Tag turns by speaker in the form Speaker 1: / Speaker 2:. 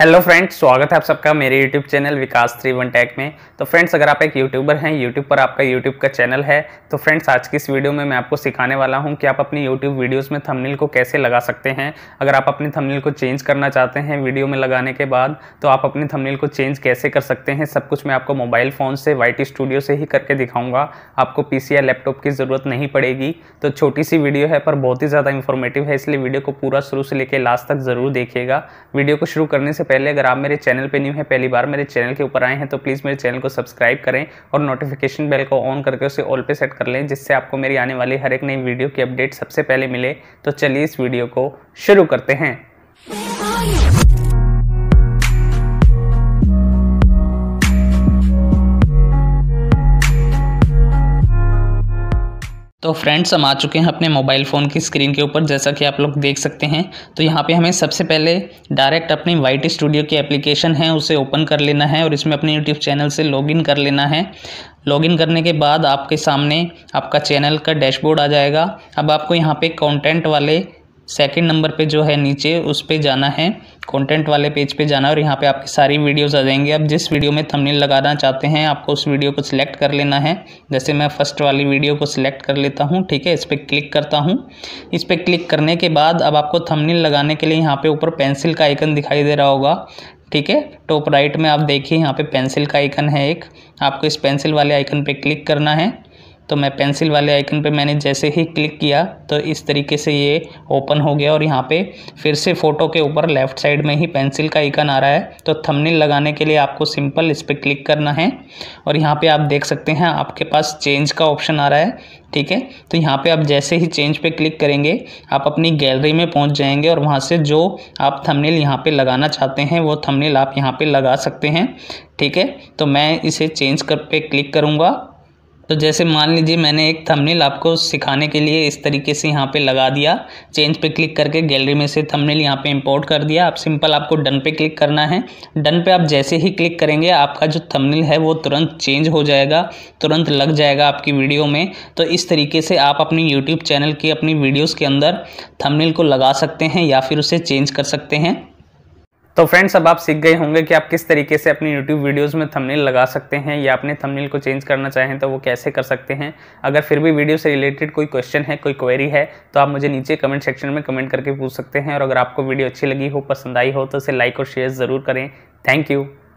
Speaker 1: hello friends स्वागत है आप सबका मेरे YouTube channel Vikas three one tech में तो फ्रेंड्स अगर आप एक यूट्यूबर हैं यूट्यूब पर आपका यूट्यूब का चैनल है तो फ्रेंड्स आज की इस वीडियो में मैं आपको सिखाने वाला हूं कि आप अपनी यूट्यूब वीडियोस में थंबनेल को कैसे लगा सकते हैं अगर आप अपने थमनील को चेंज करना चाहते हैं वीडियो में लगाने के बाद तो आप अपने थमनील को चेंज कैसे कर सकते हैं सब कुछ मैं आपको मोबाइल फ़ोन से वाई स्टूडियो से ही करके दिखाऊँगा आपको पी या लैपटॉप की ज़रूरत नहीं पड़ेगी तो छोटी सी वीडियो है पर बहुत ही ज़्यादा इन्फॉर्मेटिव है इसलिए वीडियो को पूरा शुरू से लेकर लास्ट तक ज़रूर देखिएगा वीडियो को शुरू करने से पहले अगर आप मेरे चैनल पे न्यू हैं पहली बार मेरे चैनल के ऊपर आए हैं तो प्लीज़ मेरे चैनल को सब्सक्राइब करें और नोटिफिकेशन बेल को ऑन करके उसे ऑल पे सेट कर लें जिससे आपको मेरी आने वाली हर एक नई वीडियो की अपडेट सबसे पहले मिले तो चलिए इस वीडियो को शुरू करते हैं तो फ्रेंड्स हम आ चुके हैं अपने मोबाइल फ़ोन की स्क्रीन के ऊपर जैसा कि आप लोग देख सकते हैं तो यहाँ पे हमें सबसे पहले डायरेक्ट अपनी वाइट स्टूडियो की एप्लीकेशन है उसे ओपन कर लेना है और इसमें अपने यूट्यूब चैनल से लॉगिन कर लेना है लॉगिन करने के बाद आपके सामने आपका चैनल का डैशबोर्ड आ जाएगा अब आपको यहाँ पर कॉन्टेंट वाले सेकेंड नंबर पर जो है नीचे उस पर जाना है कंटेंट वाले पेज पे जाना और यहाँ पे आपकी सारी वीडियोस आ जाएंगी आप जिस वीडियो में थंबनेल लगाना चाहते हैं आपको उस वीडियो को सिलेक्ट कर लेना है जैसे मैं फर्स्ट वाली वीडियो को सिलेक्ट कर लेता हूँ ठीक है इस पर क्लिक करता हूँ इस पर क्लिक करने के बाद अब आपको थंबनेल लगाने के लिए यहाँ पे ऊपर पेंसिल का आइकन दिखाई दे रहा होगा ठीक है टॉप राइट में आप देखिए यहाँ पे पेंसिल का आइकन है एक आपको इस पेंसिल वाले आइकन पे क्लिक करना है तो मैं पेंसिल वाले आइकन पे मैंने जैसे ही क्लिक किया तो इस तरीके से ये ओपन हो गया और यहाँ पे फिर से फ़ोटो के ऊपर लेफ़्ट साइड में ही पेंसिल का आइकन आ रहा है तो थंबनेल लगाने के लिए आपको सिंपल इस पर क्लिक करना है और यहाँ पे आप देख सकते हैं आपके पास चेंज का ऑप्शन आ रहा है ठीक है तो यहाँ पे आप जैसे ही चेंज पे क्लिक करेंगे आप अपनी गैलरी में पहुँच जाएंगे और वहाँ से जो आप थंबनेल यहाँ पे लगाना चाहते हैं वो थंबनेल आप यहाँ पे लगा सकते हैं ठीक है तो मैं इसे चेंज कर पे क्लिक करूँगा तो जैसे मान लीजिए मैंने एक थंबनेल आपको सिखाने के लिए इस तरीके से यहाँ पे लगा दिया चेंज पे क्लिक करके गैलरी में से थंबनेल यहाँ पे इंपोर्ट कर दिया आप सिंपल आपको डन पे क्लिक करना है डन पे आप जैसे ही क्लिक करेंगे आपका जो थंबनेल है वो तुरंत चेंज हो जाएगा तुरंत लग जाएगा आपकी वीडियो में तो इस तरीके से आप अपनी यूट्यूब चैनल की अपनी वीडियोज़ के अंदर थमनिल को लगा सकते हैं या फिर उसे चेंज कर सकते हैं तो फ्रेंड्स अब आप सीख गए होंगे कि आप किस तरीके से अपनी यूट्यूब वीडियोस में थंबनेल लगा सकते हैं या अपने थंबनेल को चेंज करना चाहें तो वो कैसे कर सकते हैं अगर फिर भी वीडियो से रिलेटेड कोई क्वेश्चन है कोई क्वेरी है तो आप मुझे नीचे कमेंट सेक्शन में कमेंट करके पूछ सकते हैं और अगर आपको वीडियो अच्छी लगी हो पसंद आई हो तो इसे लाइक और शेयर ज़रूर करें थैंक यू